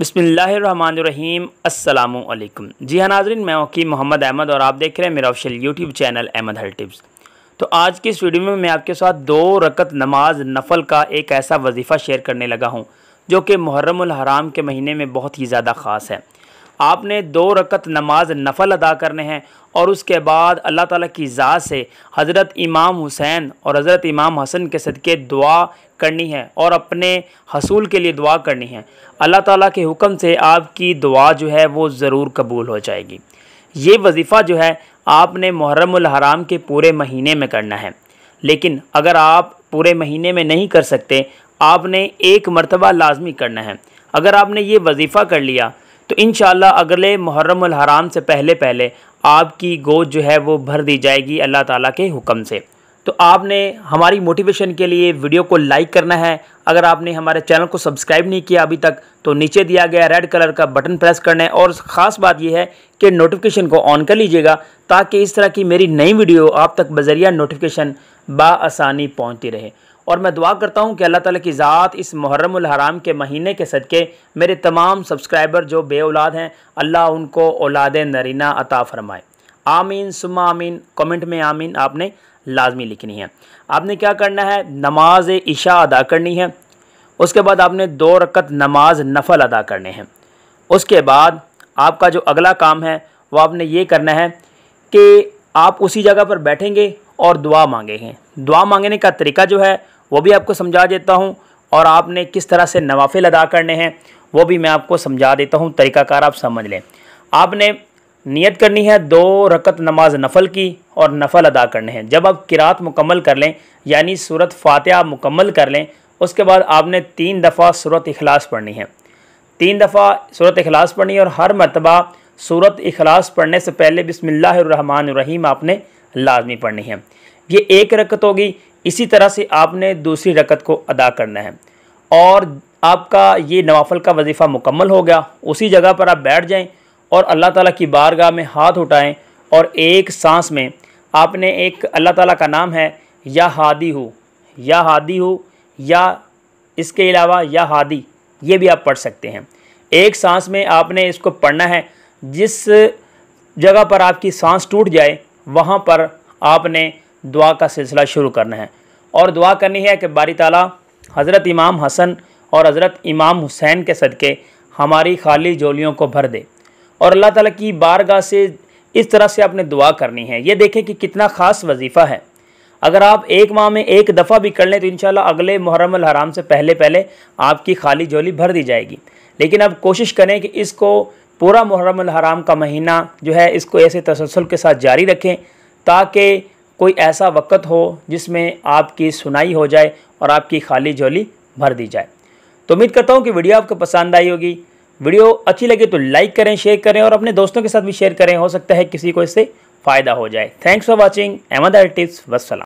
बसमीम अल्लाम जी हाँ नाजरन मैं वकील मोहम्मद अहमद और आप देख रहे हैं मेरा ऑफिशियल यूट्यूब चैनल अहमद हल टिप्स तो आज की इस वीडियो में मैं आपके साथ दो रकत नमाज नफल का एक ऐसा वजीफ़ा शेयर करने लगा हूँ जो कि मुहर्रम हराम के महीने में बहुत ही ज़्यादा ख़ास है आपने दो रकत नमाज नफल अदा करने हैं और उसके बाद अल्लाह ताला की ज़ात से हज़रत इमाम हुसैन और हज़रत इमाम हसन के सदक़े दुआ करनी है और अपने हसूल के लिए दुआ करनी है अल्लाह ताला के हुक्म से आपकी दुआ जो है वो ज़रूर कबूल हो जाएगी ये वजीफ़ा जो है आपने मुहर्रमुल हराम के पूरे महीने में करना है लेकिन अगर आप पूरे महीने में नहीं कर सकते आपने एक मरतबा लाजमी करना है अगर आपने ये वजीफ़ा कर लिया तो इन अगले मुहर्रम हराम से पहले पहले आपकी गोद जो है वो भर दी जाएगी अल्लाह ताला के हुक्म से तो आपने हमारी मोटिवेशन के लिए वीडियो को लाइक करना है अगर आपने हमारे चैनल को सब्सक्राइब नहीं किया अभी तक तो नीचे दिया गया रेड कलर का बटन प्रेस करना है और ख़ास बात यह है कि नोटिफिकेशन को ऑन कर लीजिएगा ताकि इस तरह की मेरी नई वीडियो आप तक बजरिया नोटिफिकेशन बासानी पहुँचती रहे और मैं दुआ करता हूँ कि अल्लाह ताली की ज़ात इस मुहर्रम हराम के महीने के सदक़े मेरे तमाम सब्सक्राइबर जो बे औलाद हैं अल्लाह उनको औलाद नरीना अता फ़रमाए आमीन सुमा आमीन कमेंट में आमीन आपने लाजमी लिखनी है आपने क्या करना है नमाज इशा अदा करनी है उसके बाद आपने दो रकत नमाज नफल अदा करने हैं उसके बाद आपका जो अगला काम है वह आपने ये करना है कि आप उसी जगह पर बैठेंगे और दुआ मांगे हैं दुआ मांगने का तरीका जो है वो भी आपको समझा देता हूँ और आपने किस तरह से नवाफिल अदा करने हैं वो भी मैं आपको समझा देता हूँ तरीक़ाकार आप समझ लें आपने नियत करनी है दो रकत नमाज नफल की और नफल अदा करने हैं जब आप किरात मुकम्मल कर लें यानी सूरत फातह मुकम्मल कर लें उसके बाद आपने तीन दफ़ा सूरत अखलास पढ़नी है तीन दफ़ा सूरत अखलास पढ़नी है और हर मरतबा सूरत अखलास पढ़ने से पहले बिसमीम आपने लाजमी पढ़नी है ये एक रकत होगी इसी तरह से आपने दूसरी रकत को अदा करना है और आपका ये नवाफल का वजीफ़ा मुकम्मल हो गया उसी जगह पर आप बैठ जाएं और अल्लाह ताला की बारगाह में हाथ उठाएं और एक सांस में आपने एक अल्लाह ताला का नाम है या हादी हो या हादी हो या इसके अलावा या हादी ये भी आप पढ़ सकते हैं एक सांस में आपने इसको पढ़ना है जिस जगह पर आपकी सांस टूट जाए वहाँ पर आपने दुआ का सिलसिला शुरू करना है और दुआ करनी है कि बारी ताली हज़रत इमाम हसन और हज़रत इमाम हुसैन के सदक़े हमारी खाली जोलियों को भर दे और अल्लाह ताला की बारगाह से इस तरह से आपने दुआ करनी है ये देखें कि कितना ख़ास वजीफ़ा है अगर आप एक माह में एक दफ़ा भी कर लें तो इन अगले मुहर्रम हराम से पहले पहले आपकी खाली जोली भर दी जाएगी लेकिन आप कोशिश करें कि इसको पूरा मुहर्रम हराम का महीना जो है इसको ऐसे तसलसल के साथ जारी रखें ताकि कोई ऐसा वक़्त हो जिसमें आपकी सुनाई हो जाए और आपकी खाली झोली भर दी जाए तो उम्मीद करता हूँ कि वीडियो आपको पसंद आई होगी वीडियो अच्छी लगे तो लाइक करें शेयर करें और अपने दोस्तों के साथ भी शेयर करें हो सकता है किसी को इससे फ़ायदा हो जाए thanks for watching Ahmad tips वसलम